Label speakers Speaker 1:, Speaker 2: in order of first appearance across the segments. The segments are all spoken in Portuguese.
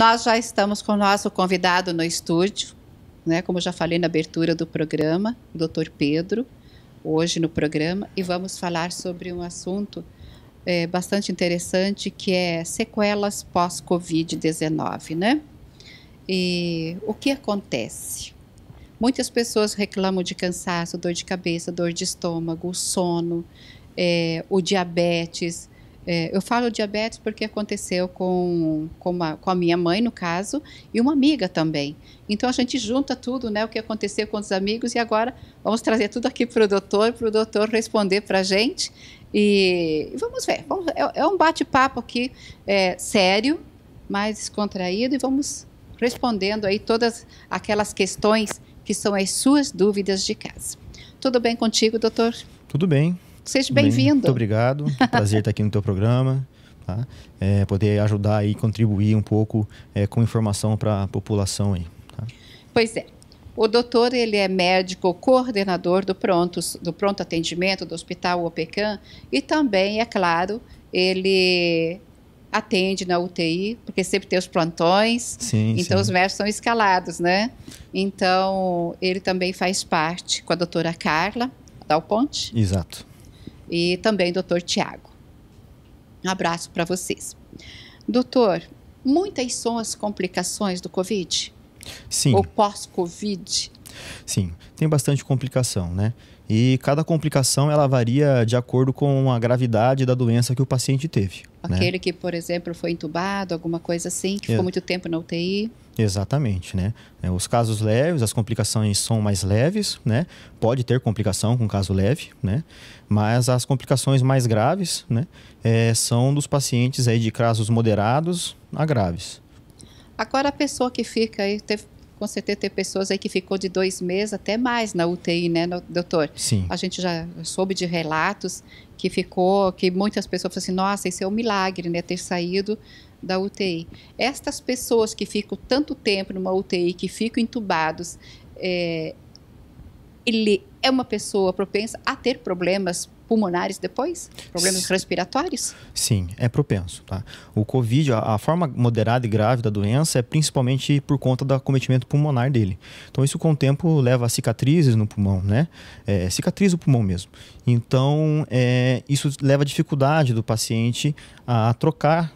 Speaker 1: Nós já estamos com o nosso convidado no estúdio, né? Como já falei na abertura do programa, o Dr. Pedro, hoje no programa, e vamos falar sobre um assunto é, bastante interessante que é sequelas pós-Covid-19, né? E o que acontece? Muitas pessoas reclamam de cansaço, dor de cabeça, dor de estômago, sono, é, o diabetes, é, eu falo diabetes porque aconteceu com, com, uma, com, a minha mãe, no caso, e uma amiga também. Então a gente junta tudo, né? O que aconteceu com os amigos, e agora vamos trazer tudo aqui para o doutor, para o doutor responder para a gente. E, vamos ver. Vamos, é, é, um bate-papo aqui é, sério, mais descontraído, e vamos respondendo aí todas aquelas questões que são as suas dúvidas de casa. Tudo bem contigo, doutor? Tudo bem. Seja bem-vindo. Muito
Speaker 2: obrigado. Prazer estar aqui no teu programa. Tá? É, poder ajudar e contribuir um pouco é, com informação para a população aí. Tá?
Speaker 1: Pois é. O doutor ele é médico coordenador do pronto, do pronto atendimento do Hospital OPECAM e também, é claro, ele atende na UTI, porque sempre tem os plantões, sim, então sim. os médicos são escalados, né? Então, ele também faz parte com a doutora Carla Dal Ponte. Exato e também doutor Tiago. Um abraço para vocês. Doutor, muitas são as complicações do Covid? Sim. Ou pós-Covid?
Speaker 2: Sim, tem bastante complicação, né? E cada complicação ela varia de acordo com a gravidade da doença que o paciente teve. Né? Aquele né?
Speaker 1: que, por exemplo, foi entubado, alguma coisa assim, que ficou muito tempo na UTI.
Speaker 2: Exatamente, né? É, os casos leves, as complicações são mais leves, né? Pode ter complicação com caso leve, né? Mas as complicações mais graves, né? É, são dos pacientes aí de casos moderados a graves.
Speaker 1: Agora a pessoa que fica aí, teve, com certeza tem pessoas aí que ficou de dois meses até mais na UTI, né, doutor? Sim. A gente já soube de relatos que ficou, que muitas pessoas falam assim, nossa, isso é um milagre, né, ter saído da UTI. Estas pessoas que ficam tanto tempo numa UTI, que ficam entubados, é, ele é uma pessoa propensa a ter problemas pulmonares depois? Problemas respiratórios?
Speaker 2: Sim, é propenso. Tá? O Covid, a, a, forma moderada e grave da doença é principalmente por conta do acometimento pulmonar dele. Então, isso com o tempo leva a cicatrizes no pulmão, né? É, cicatriz do pulmão mesmo. Então, é, isso leva a dificuldade do paciente a trocar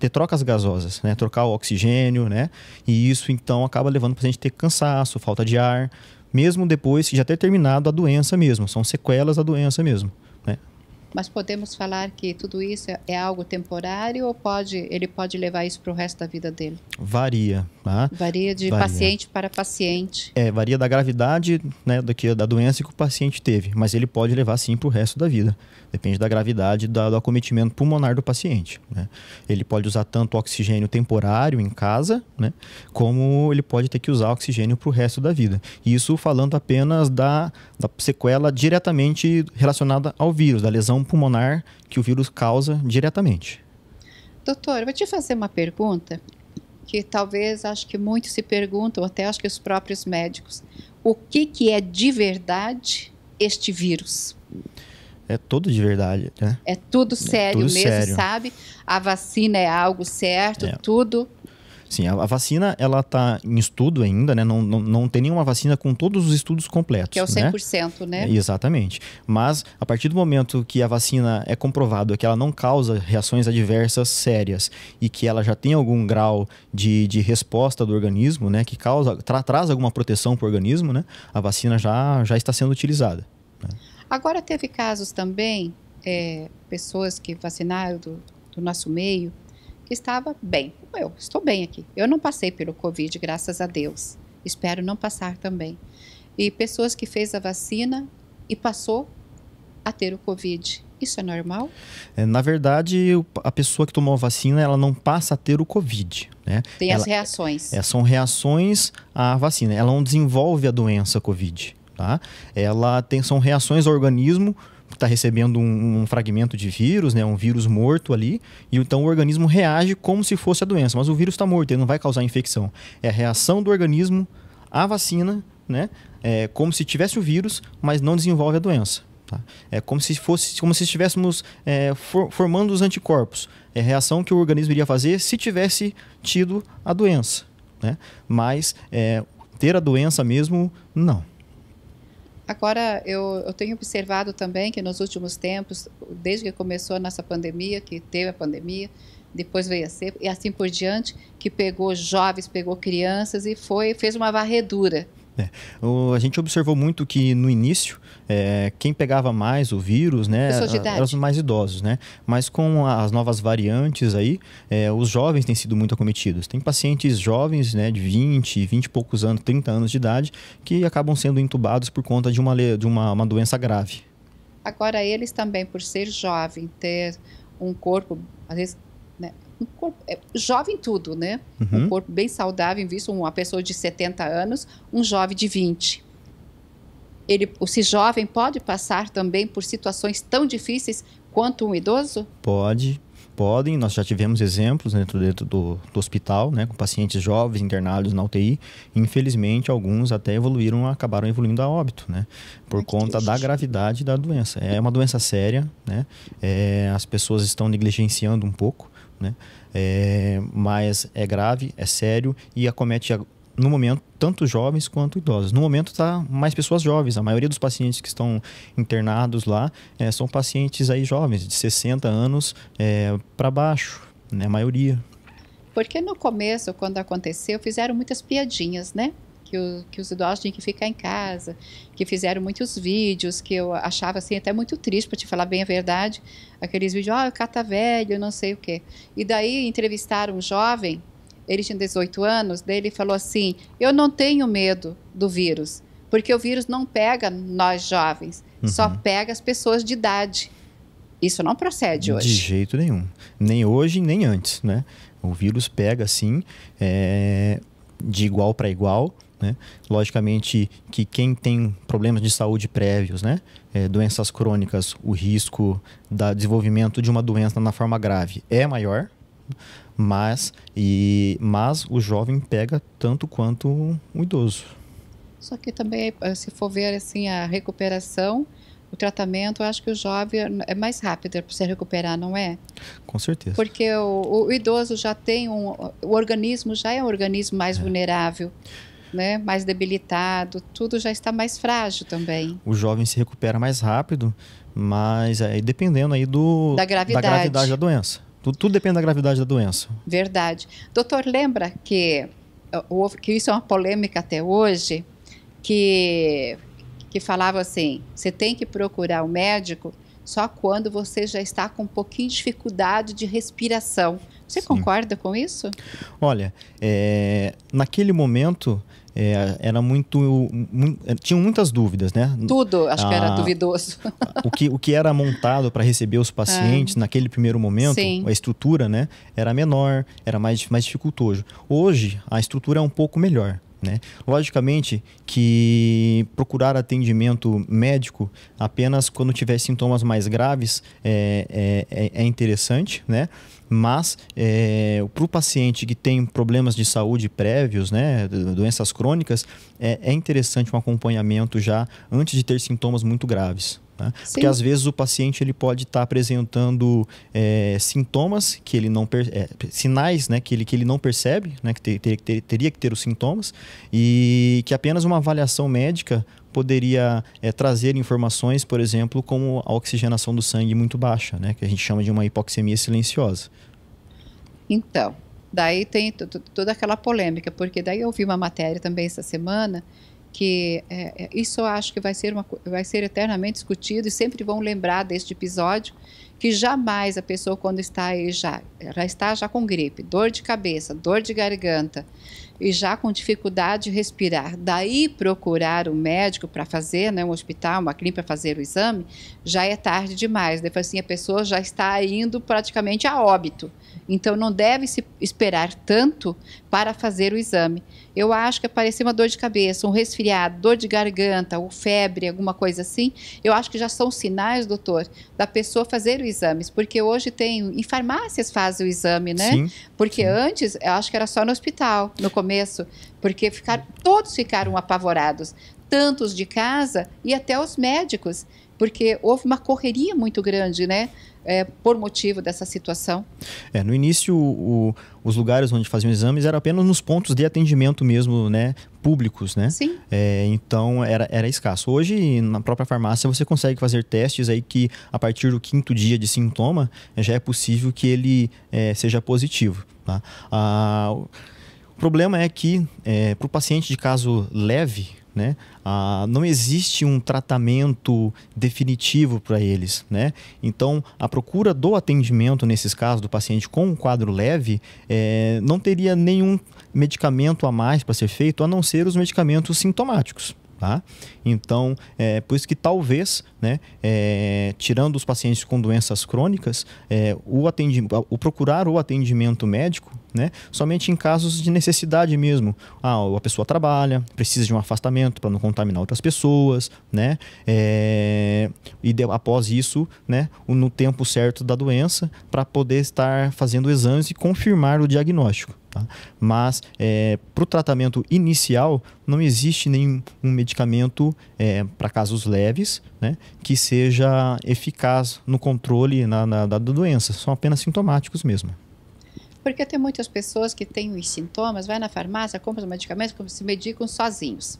Speaker 2: ter trocas gasosas, né? Trocar o oxigênio, né? E isso então acaba levando o paciente a ter cansaço, falta de ar, mesmo depois que já ter terminado a doença mesmo, são sequelas da doença mesmo. Né?
Speaker 1: Mas podemos falar que tudo isso é algo temporário ou pode ele pode levar isso para o resto da vida dele?
Speaker 2: Varia, Tá?
Speaker 1: Varia de varia. paciente para paciente.
Speaker 2: É, varia da gravidade né, do que, da doença que o paciente teve, mas ele pode levar sim para o resto da vida. Depende da gravidade da, do acometimento pulmonar do paciente. Né? Ele pode usar tanto oxigênio temporário em casa, né, como ele pode ter que usar oxigênio para o resto da vida. Isso falando apenas da, da sequela diretamente relacionada ao vírus, da lesão pulmonar que o vírus causa diretamente.
Speaker 1: Doutor, eu vou te fazer uma pergunta que talvez acho que muitos se perguntam, até acho que os próprios médicos, o que, que é de verdade este vírus?
Speaker 2: É tudo de verdade, né?
Speaker 1: É tudo é sério é tudo mesmo, sério. sabe? A vacina é algo certo, é. tudo
Speaker 2: Sim, a, a, vacina ela está em estudo ainda, né? Não, não, não tem nenhuma vacina com todos os estudos completos. Que é o 100%, né? né? Exatamente. Mas a partir do momento que a vacina é comprovado que ela não causa reações adversas sérias e que ela já tem algum grau de, de resposta do organismo, né? Que causa, tra, traz alguma proteção para o organismo, né? A vacina já, já está sendo utilizada. Né?
Speaker 1: Agora teve casos também, é, pessoas que vacinaram do, do nosso meio que estava bem. Eu estou bem aqui. Eu não passei pelo Covid, graças a Deus. Espero não passar também. E pessoas que fez a vacina e passou a ter o Covid. Isso é normal?
Speaker 2: É, na verdade, a pessoa que tomou a vacina, ela não passa a ter o Covid. Né? Tem ela, as
Speaker 1: reações. É,
Speaker 2: são reações à vacina. Ela não desenvolve a doença Covid. Tá? Ela tem, são reações ao organismo está recebendo um, um, fragmento de vírus, né, um vírus morto ali, e então o organismo reage como se fosse a doença, mas o vírus está morto, ele não vai causar infecção. É a reação do organismo à vacina, né, é como se tivesse o vírus, mas não desenvolve a doença. Tá? É como se fosse, como se estivéssemos é, for, formando os anticorpos. É a reação que o organismo iria fazer se tivesse tido a doença, né? Mas é, ter a doença mesmo, não.
Speaker 1: Agora, eu, eu tenho observado também que nos últimos tempos, desde que começou a nossa pandemia, que teve a pandemia, depois veio a cepa e assim por diante, que pegou jovens, pegou crianças e foi fez uma varredura
Speaker 2: é. O, a gente observou muito que no início é, quem pegava mais o vírus, né, eram os mais idosos, né. Mas com as novas variantes aí, é, os jovens têm sido muito acometidos. Tem pacientes jovens, né, de 20, 20 e poucos anos, 30 anos de idade, que acabam sendo entubados por conta de uma de uma, uma doença grave.
Speaker 1: Agora eles também, por ser jovem, ter um corpo às vezes um corpo, é, jovem tudo, né? Uhum. Um corpo bem saudável, visto uma pessoa de 70 anos, um jovem de 20. Ele, esse jovem pode passar também por situações tão difíceis quanto um idoso?
Speaker 2: Pode, podem. Nós já tivemos exemplos dentro, dentro do, do, hospital, né, com pacientes jovens internados na UTI. Infelizmente, alguns até evoluíram, acabaram evoluindo a óbito, né, por conta da gravidade da doença. É uma doença séria, né, é, as pessoas estão negligenciando um pouco né? É, mas é grave, é sério e acomete no momento, tanto jovens quanto idosos. No momento, está mais pessoas jovens. A maioria dos pacientes que estão internados lá é, são pacientes aí jovens, de 60 anos é, para baixo, né? a maioria.
Speaker 1: Porque no começo, quando aconteceu, fizeram muitas piadinhas, né? que, o, que os idosos tinham que ficar em casa, que fizeram muitos vídeos, que eu achava assim até muito triste, para te falar bem a verdade, aqueles vídeos, ah, oh, cata velho, não sei o quê. E daí entrevistaram um jovem, ele tinha 18 anos, daí ele falou assim: Eu não tenho medo do vírus, porque o vírus não pega nós jovens, uhum. só pega as pessoas de idade. Isso não procede hoje. De
Speaker 2: jeito nenhum. Nem hoje, nem antes, né? O vírus pega, assim, é, de igual para igual. Né? Logicamente que quem tem problemas de saúde prévios, né? É, doenças crônicas, o risco da desenvolvimento de uma doença na forma grave é maior, mas, e, mas o jovem pega tanto quanto o idoso.
Speaker 1: Só que também, eh, se for ver assim, a recuperação, o tratamento, eu acho que o jovem é mais rápido para se recuperar, não é? Com certeza. Porque o, o, idoso já tem um. O organismo já é um organismo mais é. vulnerável né, mais debilitado, tudo já está mais frágil também.
Speaker 2: O jovem se recupera mais rápido, mas aí dependendo aí do da gravidade da, gravidade da doença. Tudo, tudo depende da gravidade da doença.
Speaker 1: Verdade. Doutor, lembra que, eh, que isso é uma polêmica até hoje, que, que falava assim, você tem que procurar o um médico só quando você já está com um pouquinho de dificuldade de respiração. Você Sim. concorda com isso?
Speaker 2: Olha, é, naquele momento é, era muito, muito, é, Tinham muitas dúvidas, né?
Speaker 1: Tudo, acho que era ah, duvidoso.
Speaker 2: O que, o que era montado para receber os pacientes é. naquele primeiro momento, Sim. a estrutura, né? Era menor, era mais, mais dificultoso. Hoje, a estrutura é um pouco melhor. Né? Logicamente que procurar atendimento médico apenas quando tiver sintomas mais graves é, é, é, é interessante, né? Mas é, eh, para o paciente que tem problemas de saúde prévios, né, doenças crônicas, é, é interessante um acompanhamento já antes de ter sintomas muito graves. Tá? Porque às vezes o paciente ele pode estar tá apresentando é, sintomas que ele não é, sinais né, que, ele, que ele não percebe, né, que ter, ter, ter, teria que ter os sintomas, e que apenas uma avaliação médica poderia é, trazer informações, por exemplo, como a oxigenação do sangue muito baixa, né, que a gente chama de uma hipoxemia silenciosa.
Speaker 1: Então, daí tem toda aquela polêmica, porque daí eu vi uma matéria também essa semana que é, é, isso eu acho que vai ser, uma, vai ser eternamente discutido e sempre vão lembrar deste episódio que jamais a pessoa quando está aí já, já está já com gripe, dor de cabeça, dor de garganta e já com dificuldade de respirar, daí procurar um médico para fazer, né, um hospital, uma clínica para fazer o exame, já é tarde demais. Depois assim a pessoa já está indo praticamente a óbito. Então não deve se esperar tanto para fazer o exame. Eu acho que aparecer uma dor de cabeça, um resfriado, dor de garganta, ou febre, alguma coisa assim, eu acho que já são sinais, doutor, da pessoa fazer o exame, porque hoje tem, em farmácias fazem o exame, né? Sim, porque sim. antes, eu acho que era só no hospital, no começo, porque ficaram, todos ficaram apavorados, tantos de casa e até os médicos, porque houve uma correria muito grande, né? é, por motivo dessa situação?
Speaker 2: É, no início, o, os lugares onde faziam exames eram apenas nos pontos de atendimento mesmo, né? Públicos, né? Sim. É, então era, era escasso. Hoje, na própria farmácia, você consegue fazer testes aí que a partir do quinto dia de sintoma já é possível que ele é, seja positivo. Tá? Ah, o problema é que é, para o paciente de caso leve, né? Ah, não existe um tratamento definitivo para eles, né? Então, a procura do atendimento nesses casos do paciente com um quadro leve é, não teria nenhum medicamento a mais para ser feito, a não ser os medicamentos sintomáticos, Tá? Então, é, por isso que talvez, né, é, tirando os pacientes com doenças crônicas, é, o, o procurar o atendimento médico né? Somente em casos de necessidade mesmo. Ah, a pessoa trabalha, precisa de um afastamento para não contaminar outras pessoas, né? É... E de, após isso, né, no tempo certo da doença, para poder estar fazendo exames e confirmar o diagnóstico. Tá? Mas é, para o tratamento inicial, não existe nenhum medicamento é, para casos leves né, que seja eficaz no controle na, na, da doença. São apenas sintomáticos mesmo.
Speaker 1: Porque tem muitas pessoas que têm os sintomas, vai na farmácia, compra os medicamentos, se medicam sozinhos.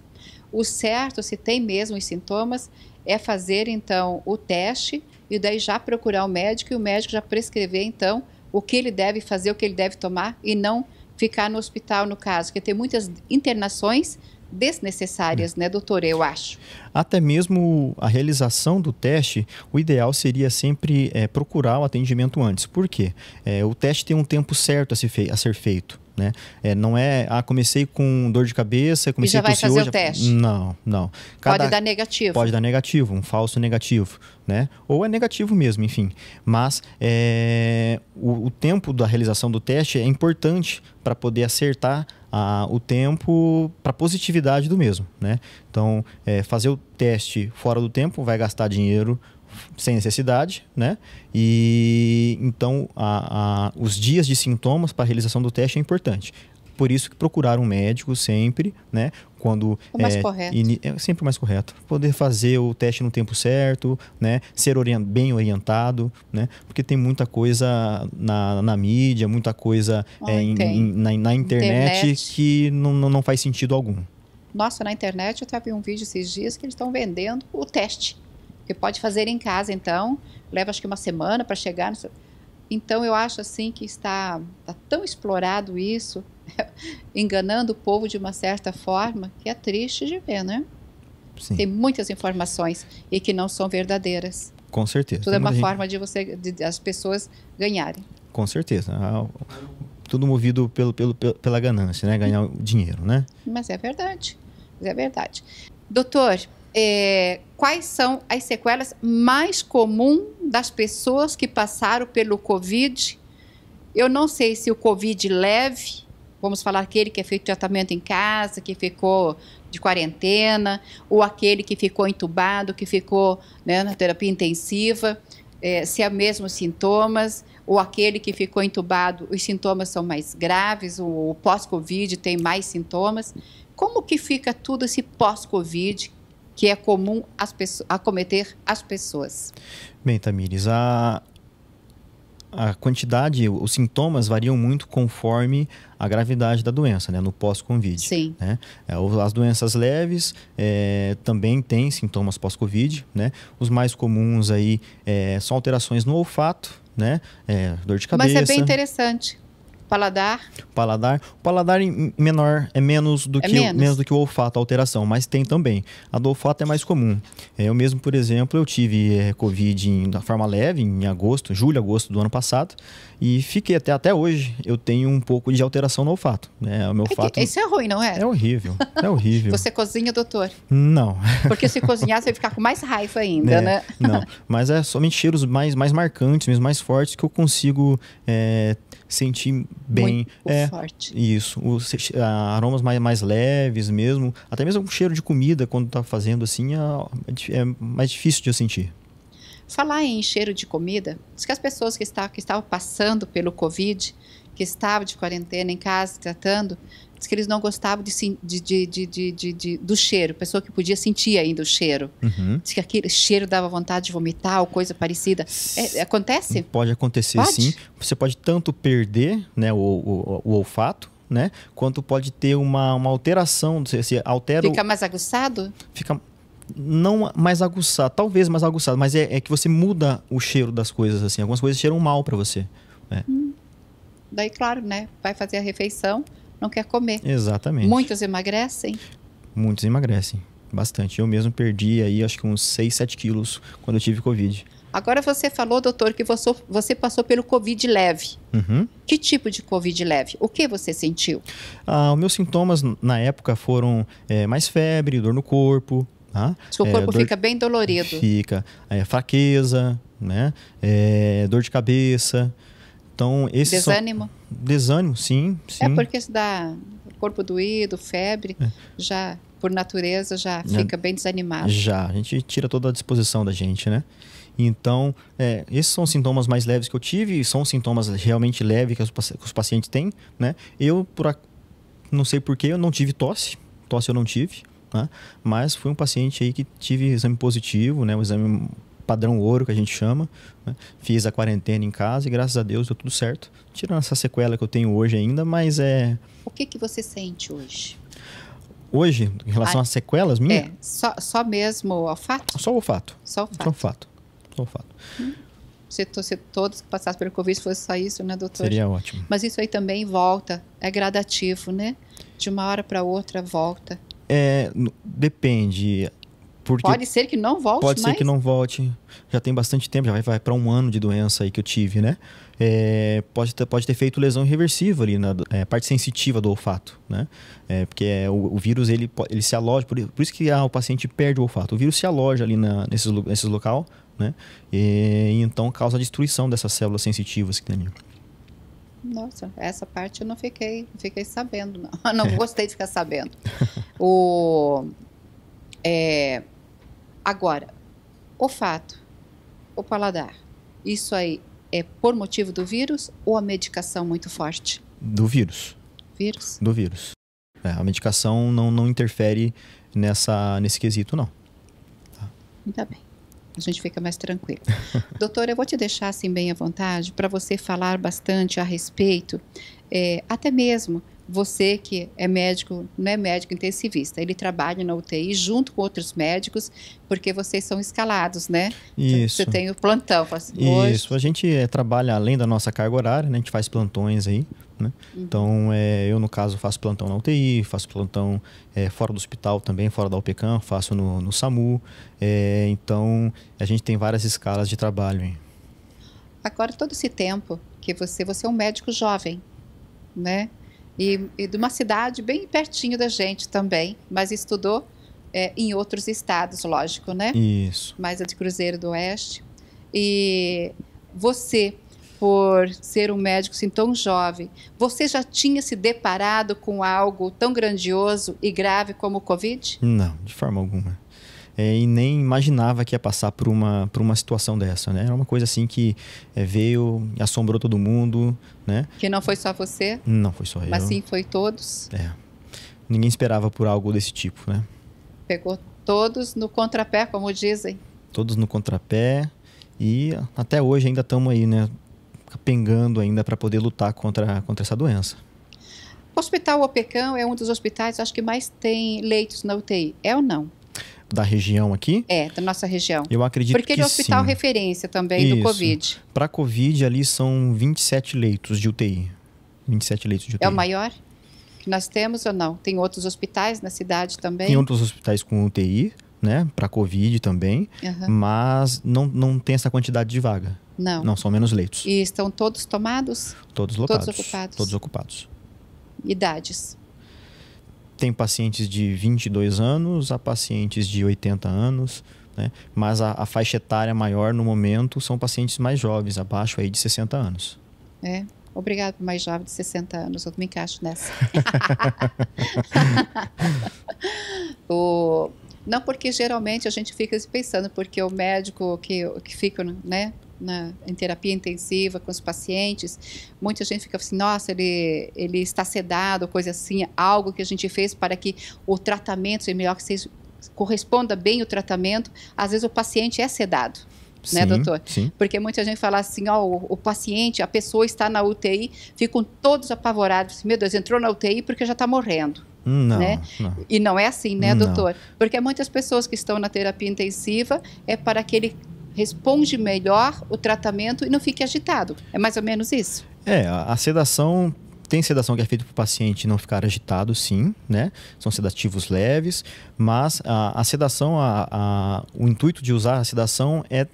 Speaker 1: O certo, se tem mesmo os sintomas, é fazer então o teste e daí já procurar o médico e o médico já prescrever então o que ele deve fazer, o que ele deve tomar e não ficar no hospital no caso, porque tem muitas internações desnecessárias, hum. né, doutor? Eu acho.
Speaker 2: Até mesmo a realização do teste, o ideal seria sempre é, procurar o atendimento antes. Por quê? É, o teste tem um tempo certo a ser, fei a ser feito. Né? É, não é, ah, comecei com dor de cabeça, comecei vai fazer hoje. Já... Não, não. Cada... Pode dar
Speaker 1: negativo. Pode dar
Speaker 2: negativo, um falso negativo, né? Ou é negativo mesmo, enfim. Mas é... o, o, tempo da realização do teste é importante para poder acertar a, o tempo para positividade do mesmo, né? Então, é, fazer o teste fora do tempo vai gastar dinheiro sem necessidade, né? E então a, a, os dias de sintomas para a realização do teste é importante. Por isso que procurar um médico sempre, né? Quando o mais é, correto. é sempre o mais correto. Poder fazer o teste no tempo certo, né? Ser orient bem orientado, né? Porque tem muita coisa na, na mídia, muita coisa oh, é, in, in, na, na internet, internet, que não, não faz sentido algum.
Speaker 1: Nossa, na internet eu até vi um vídeo esses dias que eles estão vendendo o teste. Que pode fazer em casa, então. Leva acho que uma semana para chegar. Então eu acho assim que está, está tão explorado isso enganando o povo de uma certa forma, que é triste de ver, né? Sim. Tem muitas informações e que não são verdadeiras.
Speaker 2: Com certeza. Tudo é uma gente... forma
Speaker 1: de você, de, as pessoas ganharem.
Speaker 2: Com certeza. Ah, tudo movido pelo, pelo, pela ganância, né? Ganhar dinheiro, né?
Speaker 1: Mas é verdade. Mas é verdade. Doutor, é, quais são as sequelas mais comuns das pessoas que passaram pelo Covid? Eu não sei se o Covid leve Vamos falar aquele que é feito tratamento em casa, que ficou de quarentena, ou aquele que ficou entubado, que ficou né, na terapia intensiva, é, se há é mesmos sintomas, ou aquele que ficou entubado, os sintomas são mais graves, o pós-Covid tem mais sintomas. Como que fica tudo esse pós-Covid que é comum as pessoas, acometer as pessoas?
Speaker 2: Bem, Tamires, a, a quantidade, os sintomas variam muito conforme a gravidade da doença, né? No pós-Covid. Sim. Né? É, as doenças leves é, também têm sintomas pós-Covid, né? Os mais comuns aí é, são alterações no olfato, né? É, dor de cabeça. Mas é bem
Speaker 1: interessante Paladar.
Speaker 2: Paladar. O paladar menor é menos do é que menos. O, menos do que o olfato, a alteração, mas tem também. A do olfato é mais comum. É, eu mesmo, por exemplo, eu tive é, COVID em, forma leve em agosto, julho, agosto do ano passado, e fiquei até, até hoje. Eu tenho um pouco de alteração no olfato. Né? O meu é olfato. isso é
Speaker 1: ruim, não é? É
Speaker 2: horrível. É horrível. você
Speaker 1: cozinha, doutor?
Speaker 2: Não. Porque
Speaker 1: se cozinhar, você vai ficar com mais raiva ainda, é, né? Não.
Speaker 2: Mas é somente cheiros mais, mais marcantes, mesmo mais fortes, que eu consigo sentir bem. Muito é, forte. Isso. Os, aromas mais, mais leves mesmo. Até mesmo o cheiro de comida, quando tá fazendo assim, é, é, é mais difícil de eu sentir.
Speaker 1: Falar em cheiro de comida, diz que as pessoas que, está, que estavam passando pelo Covid, que estavam de quarentena em casa tratando, Diz que eles não gostavam de, de, de, de, do cheiro, pessoa que podia sentir ainda o cheiro. Uhum. Diz que aquele cheiro dava vontade de vomitar ou coisa parecida. É, acontece?
Speaker 2: Pode acontecer, pode? sim. Você pode tanto perder né, o, o, o olfato, né? Quanto pode ter uma, uma alteração, se altera... Fica mais
Speaker 1: aguçado?
Speaker 2: Fica não mais aguçado, talvez mais aguçado, mas é, é, que você muda o cheiro das coisas, assim. Algumas coisas cheiram mal para você. Né.
Speaker 1: Hum. Daí, claro, né? Vai fazer a refeição, não quer comer.
Speaker 2: Exatamente. Muitos
Speaker 1: emagrecem?
Speaker 2: Muitos emagrecem, bastante. Eu mesmo perdi aí acho que uns 6, 7 quilos quando eu tive Covid.
Speaker 1: Agora você falou, doutor, que você, você passou pelo Covid leve. Uhum. Que tipo de Covid leve? O que você sentiu?
Speaker 2: Ah, os meus sintomas na época foram é, mais febre, dor no corpo. Tá? Seu é, corpo dor... fica
Speaker 1: bem dolorido.
Speaker 2: Fica. É, fraqueza, né? dor de cabeça. Então, esse Desânimo? Desânimo, sim, é sim. É porque
Speaker 1: se dá corpo doído, febre, é. já por natureza já né? fica é. bem desanimado. Já,
Speaker 2: a gente tira toda a disposição da gente, né? Então, é, esses são sintomas mais leves que eu tive, são sintomas realmente leves que os, que os pacientes têm, né? Eu, por a, não sei porquê, eu não tive tosse, tosse eu não tive, né? Mas fui um paciente aí que tive exame positivo, né? Um exame padrão ouro que a gente chama. Né? Fiz a quarentena em casa e graças a Deus deu tudo certo. Tirando essa sequela que eu tenho hoje ainda, mas é. O que, que
Speaker 1: você sente hoje?
Speaker 2: Hoje, em relação ah, às sequelas minha? É,
Speaker 1: só, só mesmo o olfato? Só o olfato. Só o
Speaker 2: olfato. Só o olfato. Só o olfato. Hum.
Speaker 1: Se, se, todos que passassem pelo Covid fosse só isso, né, doutor? Seria ótimo. Mas isso aí também volta, é gradativo, né? De uma hora para outra volta.
Speaker 2: É, depende. Porque pode
Speaker 1: ser que não volte. Pode ser que não
Speaker 2: volte. Já tem bastante tempo, já vai, vai para um ano de doença aí que eu tive, né? É, pode, ter, pode ter feito lesão irreversível ali na é, parte sensitiva do olfato, né? É, porque é, o, o, vírus ele, ele se aloja, por, por isso que ah, o paciente perde o olfato. O vírus se aloja ali na, nesses, nesses local, né? E, então causa a destruição dessas células sensitivas que tem ali.
Speaker 1: Nossa, essa parte eu não fiquei, fiquei sabendo, não. não é. gostei de ficar sabendo. O, é, Agora, o fato, o paladar, isso aí é por motivo do vírus ou a medicação muito forte?
Speaker 2: Do vírus. Vírus? Do vírus. É, a medicação não, não interfere nessa, nesse quesito, não.
Speaker 1: Tá. Ainda bem. A gente fica mais tranquilo. Doutora, eu vou te deixar assim bem à vontade para você falar bastante a respeito, é, até mesmo você que é médico, não é médico intensivista, ele trabalha na UTI junto com outros médicos, porque vocês são escalados, né?
Speaker 2: Então, Isso. Você tem
Speaker 1: o plantão. Assim, Isso,
Speaker 2: a gente é, trabalha além da nossa carga horária, né? A gente faz plantões aí, né? Uhum. Então, é, eu no caso faço plantão na UTI, faço plantão é, fora do hospital também, fora da UPCAM, faço no, no SAMU. então, a gente tem várias escalas de trabalho. Hein?
Speaker 1: Agora, todo esse tempo que você, você é um médico jovem, né? e, e de uma cidade bem pertinho da gente também, mas estudou é, em outros estados, lógico, né? Isso. Mas é de Cruzeiro do Oeste. E você, por ser um médico assim, tão jovem, você já tinha se deparado com algo tão grandioso e grave como o Covid?
Speaker 2: Não, de forma alguma é, e nem imaginava que ia passar por uma, por uma situação dessa, né? Era uma coisa assim que é, veio, assombrou todo mundo, né?
Speaker 1: Que não foi só você?
Speaker 2: Não foi só mas eu. Mas sim
Speaker 1: foi todos?
Speaker 2: É. Ninguém esperava por algo desse tipo, né?
Speaker 1: Pegou todos no contrapé, como dizem.
Speaker 2: Todos no contrapé e até hoje ainda estamos aí, né? Pengando ainda para poder lutar contra, contra essa doença.
Speaker 1: O Hospital Opecão é um dos hospitais, acho que mais tem leitos na UTI, é ou não?
Speaker 2: da região aqui?
Speaker 1: É, da nossa região. Eu acredito Porque que Porque é hospital sim. referência também Isso. do Covid.
Speaker 2: Para Covid, ali são 27 leitos de UTI. 27 leitos de UTI. É o
Speaker 1: maior que nós temos ou não? Tem outros hospitais na cidade também? Tem outros
Speaker 2: hospitais com UTI, né? Para Covid também. Uhum. Mas não, não tem essa quantidade de vaga. Não. Não, são menos leitos.
Speaker 1: E estão todos tomados? Todos lotados. Todos ocupados. Todos ocupados. Idades?
Speaker 2: tem pacientes de 22 anos a pacientes de 80 anos, né? mas a, a, faixa etária maior no momento são pacientes mais jovens, abaixo aí de 60 anos.
Speaker 1: É. Obrigado, mais jovem de 60 anos. Eu me encaixo nessa. o, não porque geralmente a gente fica pensando, porque o médico que, que fica, né, na, né, em terapia intensiva com os pacientes, muita gente fica assim, nossa, ele, ele está sedado, coisa assim, algo que a gente fez para que o tratamento seja melhor, que seja, corresponda bem o tratamento. Às vezes o paciente é sedado. Né, sim, né, doutor? Sim. Porque muita gente fala assim, ó, o, o, paciente, a pessoa está na UTI, ficam todos apavorados, assim, meu Deus, entrou na UTI porque já está morrendo.
Speaker 2: Hum, não, né? não,
Speaker 1: E não é assim, né, hum, doutor? Porque muitas pessoas que estão na terapia intensiva é para que ele responde melhor o tratamento e não fique agitado. É mais ou menos isso.
Speaker 2: É, a, sedação tem sedação que é feita para o paciente não ficar agitado, sim, né? São sedativos leves, mas a, a sedação, a, a, o intuito de usar a sedação é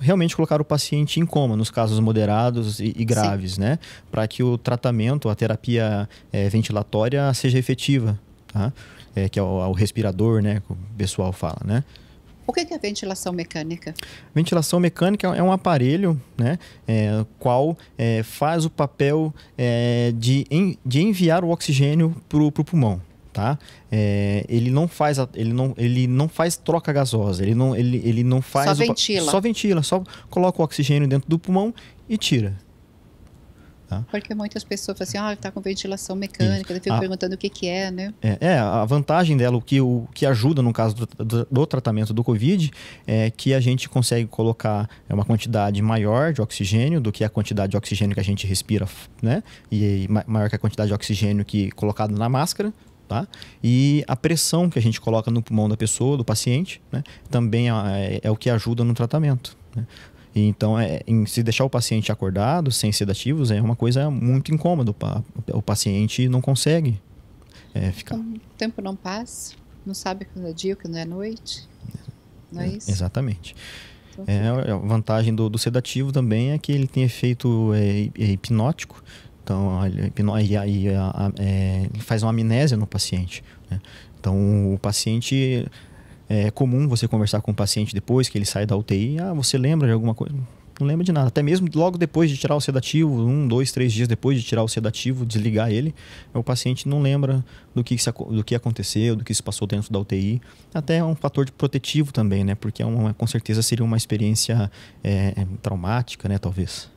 Speaker 2: realmente colocar o paciente em coma, nos casos moderados e, e graves, sim. né? Para que o tratamento, a terapia é, ventilatória seja efetiva, tá? É, que é o, o respirador, né? Que o pessoal fala, né?
Speaker 1: O que é ventilação mecânica?
Speaker 2: Ventilação mecânica é um aparelho né, é, qual é, faz o papel é, de, en, de enviar o oxigênio para o pulmão. Tá? É, ele não faz ele não, ele não faz troca gasosa ele não ele, ele não faz só ventila o, só ventila só coloca o oxigênio dentro do pulmão e tira Tá?
Speaker 1: Porque muitas pessoas falam assim, ah, está com ventilação mecânica, eu fico a, perguntando o que, que é, né?
Speaker 2: É, é, a vantagem dela, o que, o que ajuda no caso do, do, do, tratamento do Covid, é que a gente consegue colocar é uma quantidade maior de oxigênio do que a quantidade de oxigênio que a gente respira, né? E maior que a quantidade de oxigênio que colocado na máscara, Tá? E a pressão que a gente coloca no pulmão da pessoa, do paciente, né, também é, é, o que ajuda no tratamento. Né? E então, é, se deixar o paciente acordado, sem sedativos, é uma coisa muito incômoda. O, o paciente não consegue é, ficar.
Speaker 1: Então, o tempo não passa, não sabe quando é dia, ou quando é noite.
Speaker 2: Não é, é isso? Exatamente. Então, é, é, a vantagem do, do, sedativo também é que ele tem efeito é, é hipnótico. Então, é, ele faz uma amnésia no paciente. Né? Então, o paciente é comum você conversar com o paciente depois que ele sai da UTI. Ah, você lembra de alguma coisa? Não lembra de nada. Até mesmo logo depois de tirar o sedativo, um, dois, três dias depois de tirar o sedativo, desligar ele, o paciente não lembra do que, do que aconteceu, do que se passou dentro da UTI. Até é um fator de protetivo também, né? Porque é uma, com certeza seria uma experiência é, é, traumática, né? Talvez.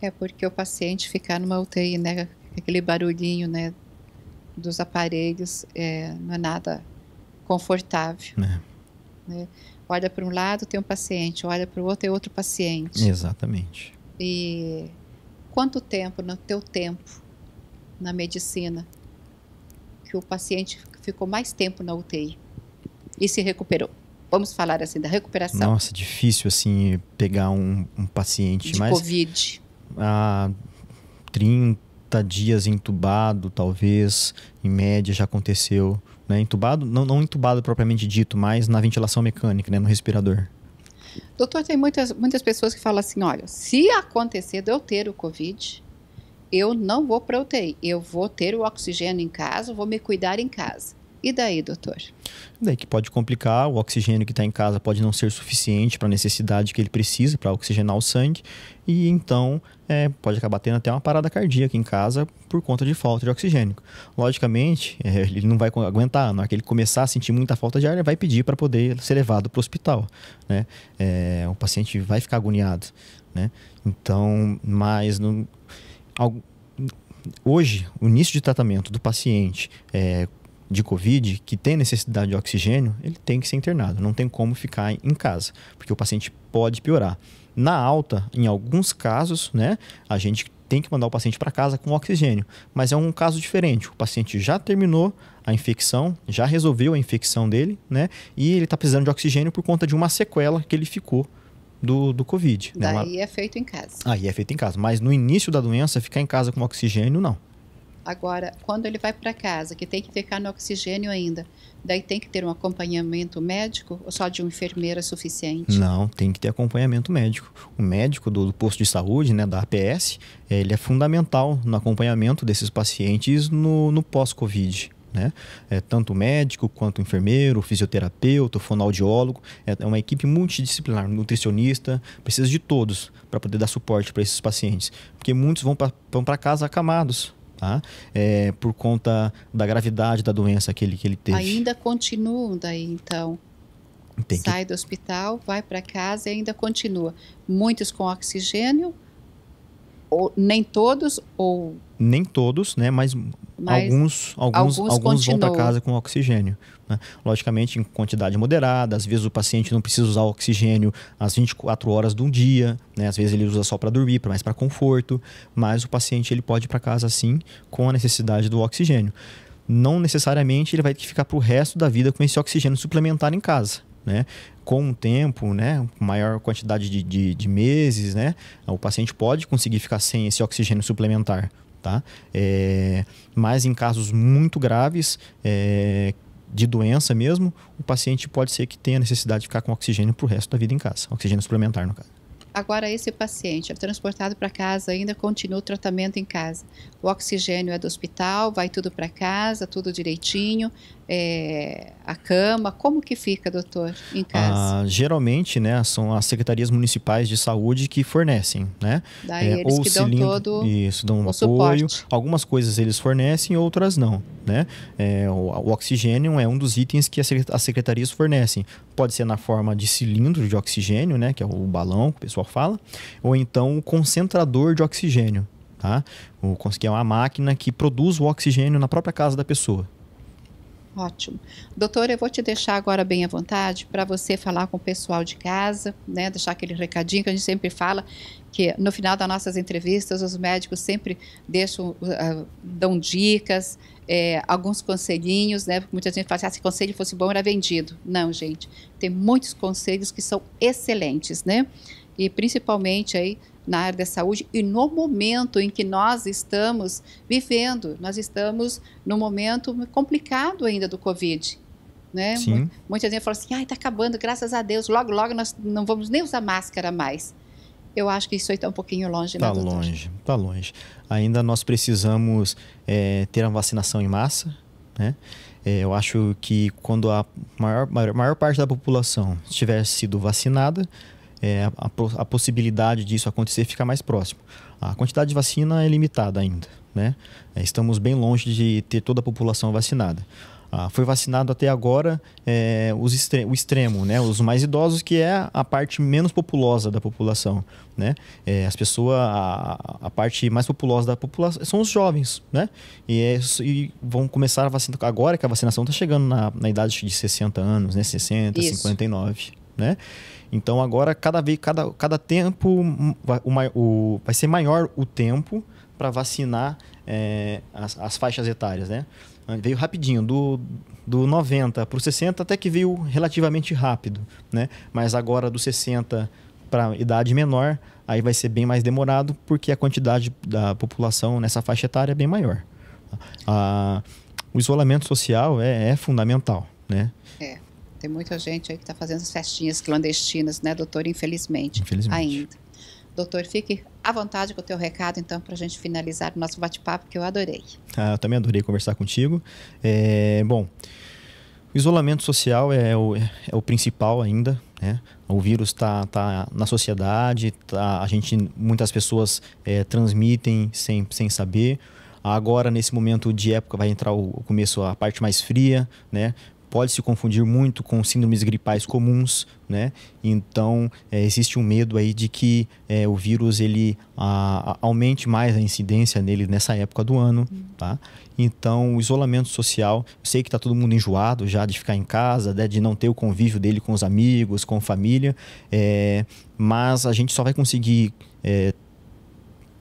Speaker 1: É porque o paciente ficar numa UTI, né? Aquele barulhinho, né? Dos aparelhos, é, não é nada confortável. É. Né? Olha para um lado, tem um paciente, olha para o outro, tem outro paciente.
Speaker 2: Exatamente.
Speaker 1: E quanto tempo, no teu tempo, na medicina, que o paciente ficou mais tempo na UTI e se recuperou? Vamos falar assim da recuperação. Nossa,
Speaker 2: difícil assim pegar um, um paciente de
Speaker 1: Covid.
Speaker 2: Há 30 dias entubado, talvez, em média, já aconteceu né? Entubado, não, não entubado propriamente dito, mas na ventilação mecânica, né? no respirador.
Speaker 1: Doutor, tem muitas, muitas pessoas que falam assim: olha, se acontecer de eu ter o Covid, eu não vou para UTI, eu vou ter o oxigênio em casa, vou me cuidar em casa. E daí, doutor?
Speaker 2: Daí que pode complicar, o oxigênio que está em casa pode não ser suficiente para a necessidade que ele precisa para oxigenar o sangue, e então é, pode acabar tendo até uma parada cardíaca em casa por conta de falta de oxigênio. Logicamente, é, ele não vai aguentar. Na hora que ele começar a sentir muita falta de ar, ele vai pedir para poder ser levado para o hospital. Né? É, o paciente vai ficar agoniado. Né? Então, mas... No, hoje, o início de tratamento do paciente é, de Covid que tem necessidade de oxigênio, ele tem que ser internado, não tem como ficar em casa, porque o paciente pode piorar. Na alta, em alguns casos, né, a gente tem que mandar o paciente para casa com oxigênio, mas é um caso diferente. O paciente já terminou a infecção, já resolveu a infecção dele, né, e ele está precisando de oxigênio por conta de uma sequela que ele ficou do, do Covid. Daí né?
Speaker 1: Uma... é feito em casa.
Speaker 2: Aí é feito em casa. Mas no início da doença, ficar em casa com oxigênio, não.
Speaker 1: Agora, quando ele vai para casa, que tem que ficar no oxigênio ainda, daí tem que ter um acompanhamento médico ou só de um enfermeiro é suficiente?
Speaker 2: Não, tem que ter acompanhamento médico. O médico do, do posto de saúde, né, da APS, é, ele é fundamental no acompanhamento desses pacientes no, no pós-Covid. Né? É, tanto médico quanto enfermeiro, fisioterapeuta, fonoaudiólogo, é, é uma equipe multidisciplinar, nutricionista, precisa de todos para poder dar suporte para esses pacientes, porque muitos vão para casa acamados, tá? É, por conta da gravidade da doença que ele, que ele teve. Ainda
Speaker 1: continuam daí, então. Tem Sai que... do hospital, vai para casa e ainda continua. Muitos com oxigênio, ou, nem todos, ou.
Speaker 2: Nem todos, né? Mas, mas alguns, alguns, alguns, alguns vão para casa com oxigênio. Né? Logicamente, em quantidade moderada, às vezes o paciente não precisa usar oxigênio às 24 horas de um dia, né? às vezes ele usa só para dormir, mais para conforto, mas o paciente ele pode ir para casa sim com a necessidade do oxigênio. Não necessariamente ele vai ter que ficar para o resto da vida com esse oxigênio suplementar em casa. Né? Com o tempo, né, maior quantidade de, de, de meses, né, o paciente pode conseguir ficar sem esse oxigênio suplementar, tá? É, mas em casos muito graves, é, de doença mesmo, o paciente pode ser que tenha necessidade de ficar com oxigênio para o resto da vida em casa, oxigênio suplementar no caso.
Speaker 1: Agora esse paciente é transportado para casa, ainda continua o tratamento em casa. O oxigênio é do hospital, vai tudo para casa, tudo direitinho, é, a cama, como que fica, doutor, em ah, casa?
Speaker 2: Ah, geralmente, né, são as secretarias municipais de saúde que fornecem, né? Daí é, eles ou que dão cilindro, todo isso, dão um apoio. Suporte. Algumas coisas eles fornecem, outras não, né? É, o, o oxigênio é um dos itens que as secretarias fornecem. Pode ser na forma de cilindro de oxigênio, né, que é o balão que o pessoal fala, ou então o concentrador de oxigênio. Tá? O conseguir é uma máquina que produz o oxigênio na própria casa da pessoa.
Speaker 1: Ótimo. Doutora, eu vou te deixar agora bem à vontade para você falar com o pessoal de casa, né? Deixar aquele recadinho que a gente sempre fala, que no final das nossas entrevistas os médicos sempre deixam, uh, dão dicas, é, alguns conselhinhos, né? Porque muita gente fala assim, ah, se conselho fosse bom era vendido. Não, gente. Tem muitos conselhos que são excelentes, né? e principalmente aí na área da saúde e no momento em que nós estamos vivendo. Nós estamos num momento complicado ainda do Covid. Né? Sim. Muita gente fala assim, ai, está acabando, graças a Deus, logo, logo nós não vamos nem usar máscara mais. Eu acho que isso aí está um pouquinho longe, Está né, tá longe,
Speaker 2: está longe. Ainda nós precisamos é, ter a vacinação em massa, né? É, eu acho que quando a maior, maior, maior parte da população tiver sido vacinada, é, a, a, possibilidade disso acontecer fica mais próximo. A quantidade de vacina é limitada ainda, né? É, estamos bem longe de ter toda a população vacinada. Ah, foi vacinado até agora é, os extre o extremo, né? os mais idosos, que é a parte menos populosa da população. Né? É, as pessoas, a, a, parte mais populosa da população são os jovens. Né? E, é, e vão começar a vacinar agora que a vacinação está chegando na, na idade de 60 anos, né? 60, Isso. 59 né? Então agora cada vez, cada, cada tempo, hum, o, o, vai ser maior o tempo para vacinar é, as, as, faixas etárias, né? Veio rapidinho, do, do 90 para o 60 até que veio relativamente rápido, né? Mas agora do 60 para idade menor, aí vai ser bem mais demorado porque a quantidade da população nessa faixa etária é bem maior. Ah, o isolamento social é, é fundamental, né?
Speaker 1: Tem muita gente aí que está fazendo festinhas clandestinas, né, doutor? Infelizmente, Infelizmente. ainda. Doutor, fique à vontade com o teu recado, então, para a gente finalizar o nosso bate-papo, que eu adorei.
Speaker 2: Ah, eu também adorei conversar contigo. É, bom, o isolamento social é o, é o principal ainda, né? O vírus está tá na sociedade, tá, a gente, muitas pessoas é, transmitem sem, sem saber. Agora, nesse momento de época, vai entrar o, começo, a parte mais fria, né? pode se confundir muito com síndromes gripais comuns, né? Então é, existe um medo aí de que é, o vírus ele a, a, aumente mais a incidência nele nessa época do ano, tá? Então o isolamento social, sei que está todo mundo enjoado já de ficar em casa, né, de não ter o convívio dele com os amigos, com a família, é, mas a gente só vai conseguir é,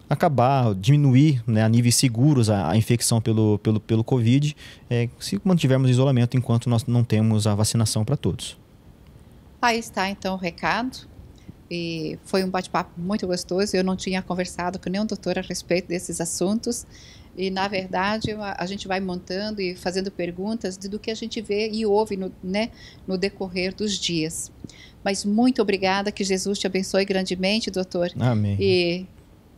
Speaker 2: acabar, diminuir né, a níveis seguros a, a, infecção pelo, pelo, pelo Covid, é, se mantivermos isolamento enquanto nós não temos a vacinação para todos.
Speaker 1: Aí está então o recado. E foi um bate-papo muito gostoso. Eu não tinha conversado com nenhum doutor a respeito desses assuntos. E, na verdade, a gente vai montando e fazendo perguntas do que a gente vê e ouve no, né, no decorrer dos dias. Mas muito obrigada, que Jesus te abençoe grandemente, doutor. Amém. E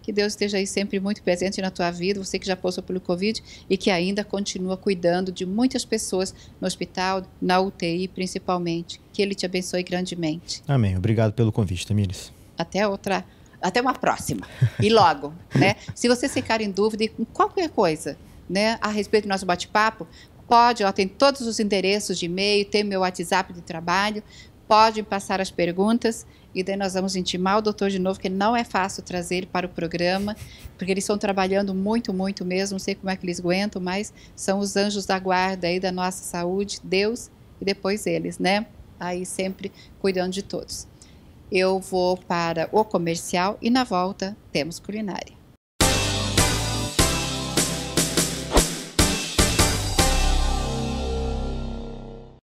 Speaker 1: que Deus esteja aí sempre muito presente na tua vida, você que já passou pelo Covid e que ainda continua cuidando de muitas pessoas no hospital, na UTI principalmente. Que Ele te abençoe grandemente.
Speaker 2: Amém. Obrigado pelo convite, Tamires.
Speaker 1: Até outra. Até uma próxima. E logo, né? Se você ficar em dúvida com qualquer coisa, né, a respeito do nosso bate-papo, pode, ó, tem todos os endereços de e-mail, tem meu WhatsApp de trabalho. Pode passar as perguntas e daí nós vamos intimar o doutor de novo, que não é fácil trazer ele para o programa, porque eles estão trabalhando muito, muito mesmo, não sei como é que eles aguentam, mas são os anjos da guarda aí da nossa saúde, Deus e depois eles, né? Aí sempre cuidando de todos. Eu vou para o comercial e na volta temos culinária.